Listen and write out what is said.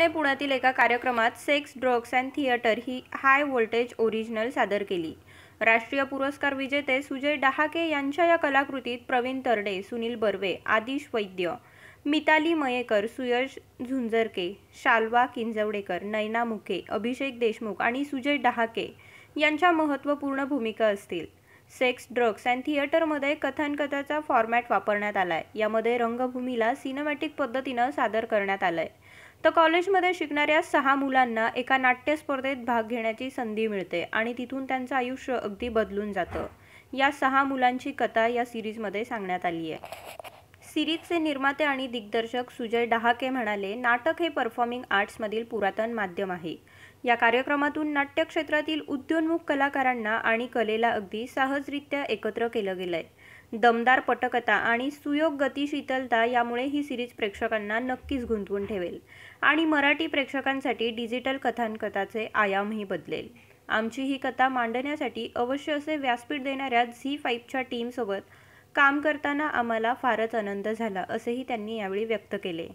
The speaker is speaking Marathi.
ने पुण्यातील एका कार्यक्रमात सेक्स ड्रग्स अँड थिएटर ही हाय व्होल्टेज ओरिजिनल सादर केली राष्ट्रीय पुरस्कार विजेते सुजय डहाके यांच्या या कलाकृतीत प्रवीण तरडे सुनील बर्वे आदिश वैद्य मिताली मयेकर सुयश झुंजरके शाल्वा किंजवडेकर नैना मुके अभिषेक देशमुख आणि सुजय डहाके यांच्या महत्त्वपूर्ण भूमिका असतील सेक्स ड्रग्स अँड थिएटरमध्ये कथानकथाचा फॉर्मॅट वापरण्यात आला आहे यामध्ये रंगभूमीला सिनेमॅटिक पद्धतीनं सादर करण्यात आलं तर कॉलेजमध्ये शिकणाऱ्या सहा मुलांना एका नाट्यस्पर्धेत भाग घेण्याची संधी मिळते आणि तिथून त्यांचं आयुष्य अगदी बदलून जातं या सहा मुलांची कथा या सिरीजमध्ये सांगण्यात आली आहे सिरीजचे निर्माते आणि दिग्दर्शक सुजय डहाके म्हणाले नाटक हे परफॉर्मिंग आर्ट्समधील पुरातन माध्यम आहे या कार्यक्रमातून नाट्यक्षेत्रातील उद्योन्मुख कलाकारांना आणि कलेला अगदी सहजरित्या एकत्र केलं गेलं आहे दमदार पटकथा आणि सुयोग गती शीतलता यामुळे ही सिरीज प्रेक्षकांना नक्कीच गुंतवून ठेवेल आणि मराठी प्रेक्षकांसाठी डिजिटल कथांकथाचे आयामही बदलेल आमची ही कथा मांडण्यासाठी अवश्य असे व्यासपीठ देणाऱ्या झी फाईव्हच्या टीमसोबत काम करताना आम्हाला फारच आनंद झाला असेही त्यांनी यावेळी व्यक्त केले